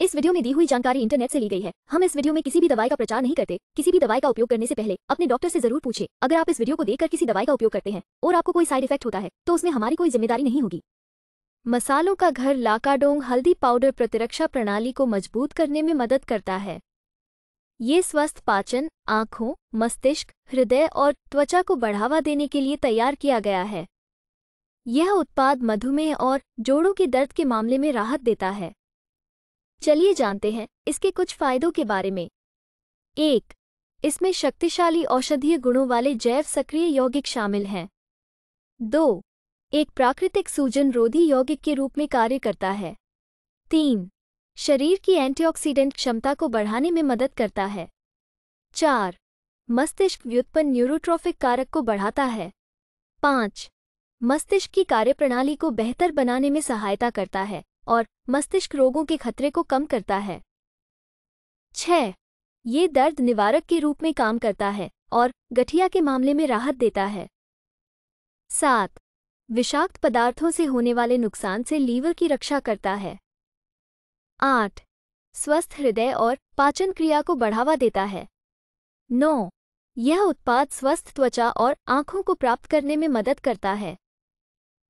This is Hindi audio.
इस वीडियो में दी हुई जानकारी इंटरनेट से ली गई है हम इस वीडियो में किसी भी दवाई का प्रचार नहीं करते किसी भी दवाई का उपयोग करने से पहले अपने डॉक्टर से जरूर पूछे अगर आप इस वीडियो को देखकर किसी दवाई का उपयोग करते हैं और आपको कोई साइड इफेक्ट होता है तो उसमें हमारी कोई जिम्मेदारी नहीं होगी मसालों का घर लाकाडोंग हल्दी पाउडर प्रतिरक्षा प्रणाली को मजबूत करने में मदद करता है ये स्वस्थ पाचन आंखों मस्तिष्क हृदय और त्वचा को बढ़ावा देने के लिए तैयार किया गया है यह उत्पाद मधुमेह और जोड़ों के दर्द के मामले में राहत देता है चलिए जानते हैं इसके कुछ फायदों के बारे में एक इसमें शक्तिशाली औषधीय गुणों वाले जैव सक्रिय यौगिक शामिल हैं दो एक प्राकृतिक सूजन रोधी यौगिक के रूप में कार्य करता है तीन शरीर की एंटीऑक्सीडेंट क्षमता को बढ़ाने में मदद करता है चार मस्तिष्क व्युत्पन्न न्यूरोट्रॉफिक कारक को बढ़ाता है पाँच मस्तिष्क की कार्यप्रणाली को बेहतर बनाने में सहायता करता है और मस्तिष्क रोगों के खतरे को कम करता है छह ये दर्द निवारक के रूप में काम करता है और गठिया के मामले में राहत देता है सात विषाक्त पदार्थों से होने वाले नुकसान से लीवर की रक्षा करता है आठ स्वस्थ हृदय और पाचन क्रिया को बढ़ावा देता है नौ यह उत्पाद स्वस्थ त्वचा और आंखों को प्राप्त करने में मदद करता है